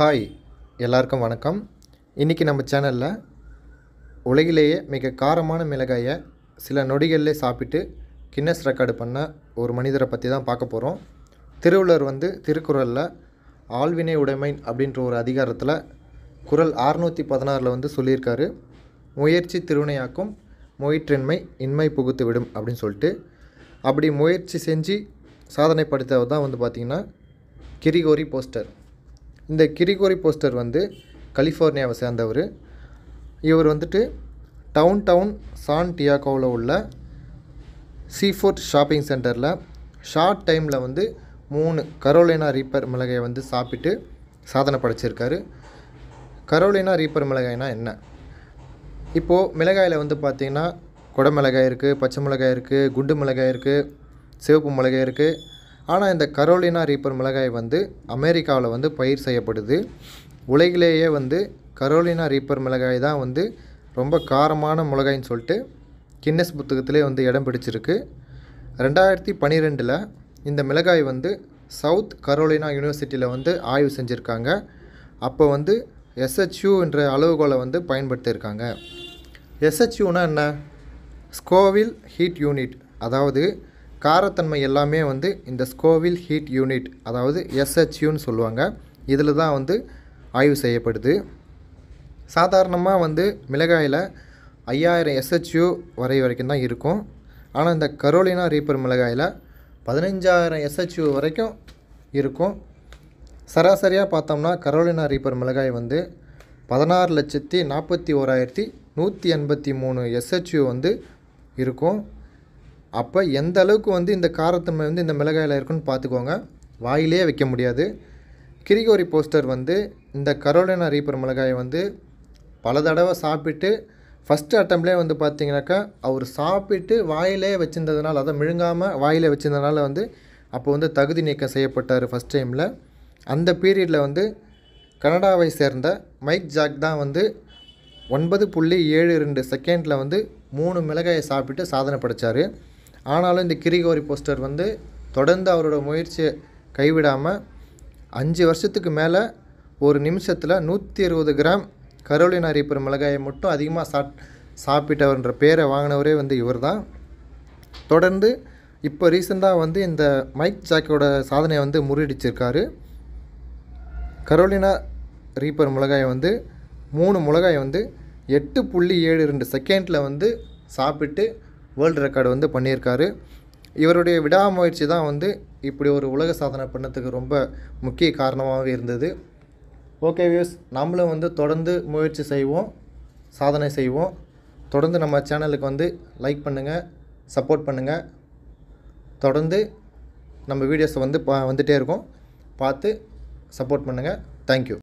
hi எல்லாருக்கும் வணக்கம் இன்றைக்கி நம்ம சேனலில் உலகிலேயே மிக காரமான மிளகாயை சில நொடிகளில் சாப்பிட்டு கின்னஸ் ரெக்கார்டு பண்ண ஒரு மனிதரை பற்றி தான் பார்க்க போகிறோம் திருவள்ளுவர் வந்து திருக்குறளில் ஆழ்வினை உடைமை அப்படின்ற ஒரு அதிகாரத்தில் குரல் அறுநூற்றி பதினாறில் வந்து சொல்லியிருக்காரு முயற்சி திருவினையாக்கும் முயற்றின்மை இன்மை புகுத்து விடும் அப்படின்னு சொல்லிட்டு அப்படி முயற்சி செஞ்சு சாதனை படுத்தவர் தான் வந்து பார்த்திங்கன்னா கிரிகோரி போஸ்டர் இந்த கிரிகோரி போஸ்டர் வந்து கலிஃபோர்னியாவை சேர்ந்தவர் இவர் வந்துட்டு டவுன் டவுன் சான் டியாகோவில் உள்ள சீஃபோர்ட் ஷாப்பிங் சென்டரில் ஷார்ட் டைமில் வந்து மூணு கரோலினா ரீப்பர் மிளகையை வந்து சாப்பிட்டு சாதனை படைச்சிருக்காரு கரோலினா ரீப்பர் மிளகாய்னா என்ன இப்போது மிளகாயில் வந்து பார்த்திங்கன்னா குடமிளகாய் இருக்குது பச்சை மிளகாய் இருக்குது குண்டு மிளகாய் இருக்குது சிவப்பு மிளகாய் இருக்குது ஆனால் இந்த கரோலினா ரீப்பர் மிளகாய் வந்து அமெரிக்காவில் வந்து பயிர் செய்யப்படுது உலகிலேயே வந்து கரோலினா ரீப்பர் மிளகாய் தான் வந்து ரொம்ப காரமான மிளகாயின்னு சொல்லிட்டு கின்னஸ் புத்தகத்திலே வந்து இடம் பிடிச்சிருக்கு ரெண்டாயிரத்தி பன்னிரெண்டில் இந்த மிளகாய் வந்து சவுத் கரோலினா யூனிவர்சிட்டியில் வந்து ஆய்வு செஞ்சுருக்காங்க அப்போ வந்து எஸ்ஹெச்யூ என்ற அளவுகோலை வந்து பயன்படுத்தியிருக்காங்க எஸ்ஹெச்யூனா என்ன ஸ்கோவில் ஹீட் யூனிட் அதாவது காரத்தன்மை எல்லாமே வந்து இந்த ஸ்கோவில் ஹீட் யூனிட் அதாவது எஸ்ஹெச்யூன்னு சொல்லுவாங்க இதில் தான் வந்து ஆய்வு செய்யப்படுது சாதாரணமாக வந்து மிளகாயில் ஐயாயிரம் எஸ்ஹெச்யூ வரை வரைக்கும் தான் இருக்கும் ஆனால் இந்த கரோலினா ரீப்பர் மிளகாயில் பதினஞ்சாயிரம் எஸ்ஹெச்யூ வரைக்கும் இருக்கும் சராசரியாக பார்த்தோம்னா கரோலினா ரீப்பர் மிளகாய் வந்து பதினாறு லட்சத்தி நாற்பத்தி ஓராயிரத்தி நூற்றி எண்பத்தி மூணு எஸ்ஹெச்யூ வந்து இருக்கும் அப்போ எந்த அளவுக்கு வந்து இந்த காரத்தன்மை வந்து இந்த மிளகாயில் இருக்குன்னு பார்த்துக்கோங்க வாயிலே வைக்க முடியாது கிரிகோரி போஸ்டர் வந்து இந்த கரோலினா ரீப்பர் மிளகாயை வந்து பல தடவை சாப்பிட்டு ஃபஸ்ட்டு அட்டம்லேயே வந்து பார்த்தீங்கன்னாக்கா அவர் சாப்பிட்டு வாயிலே வச்சுருந்ததுனால அதை விழுங்காமல் வாயிலே வச்சுருந்ததுனால வந்து அப்போ வந்து தகுதி நீக்கம் செய்யப்பட்டார் ஃபஸ்ட் டைமில் அந்த பீரியடில் வந்து கனடாவை சேர்ந்த மைக் ஜாக் தான் வந்து ஒன்பது புள்ளி ஏழு ரெண்டு செகண்டில் வந்து மூணு மிளகாயை சாப்பிட்டு சாதனை படைத்தார் ஆனாலும் இந்த கிரிகோரி போஸ்டர் வந்து தொடர்ந்து அவரோட முயற்சியை கைவிடாமல் அஞ்சு வருஷத்துக்கு மேலே ஒரு நிமிஷத்தில் நூற்றி அறுபது கிராம் கரோலினா ரீப்பர் மிளகாயை மட்டும் அதிகமாக சாப் சாப்பிட்டவர்ன்ற பேரை வாங்கினவரே வந்து இவர் தான் தொடர்ந்து இப்போ ரீசெண்டாக வந்து இந்த மைக் ஜாக்கியோட சாதனையை வந்து முறியடிச்சிருக்காரு கரோலினா ரீப்பர் மிளகாயை வந்து மூணு மிளகாயை வந்து எட்டு புள்ளி ஏழு ரெண்டு செகண்டில் வந்து சாப்பிட்டு வேர்ல்டு ரெக்கார்டு வந்து பண்ணியிருக்காரு இவருடைய விடாமுயற்சி தான் வந்து இப்படி ஒரு உலக சாதனை பண்ணத்துக்கு ரொம்ப முக்கிய காரணமாக இருந்தது ஓகே வியூஸ் நம்மளும் வந்து தொடர்ந்து முயற்சி செய்வோம் சாதனை செய்வோம் தொடர்ந்து நம்ம சேனலுக்கு வந்து லைக் பண்ணுங்கள் சப்போர்ட் பண்ணுங்கள் தொடர்ந்து நம்ம வீடியோஸை வந்து பா வந்துகிட்டே இருக்கோம் பார்த்து சப்போர்ட் பண்ணுங்கள் தேங்க்யூ